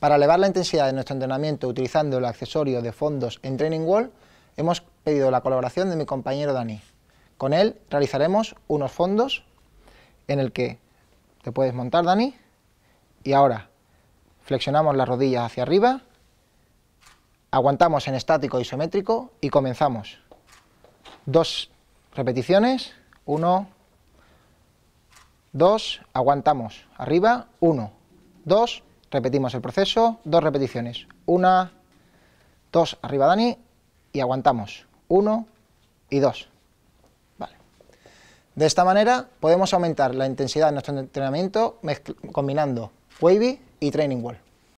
Para elevar la intensidad de nuestro entrenamiento utilizando el accesorio de fondos en Training Wall, hemos pedido la colaboración de mi compañero Dani. Con él realizaremos unos fondos en el que te puedes montar, Dani, y ahora flexionamos las rodillas hacia arriba, aguantamos en estático e isométrico y comenzamos. Dos repeticiones, uno, dos, aguantamos, arriba, uno, dos, Repetimos el proceso, dos repeticiones. Una, dos, arriba Dani, y aguantamos. Uno y dos. Vale. De esta manera podemos aumentar la intensidad de nuestro entrenamiento combinando wavy y training wall.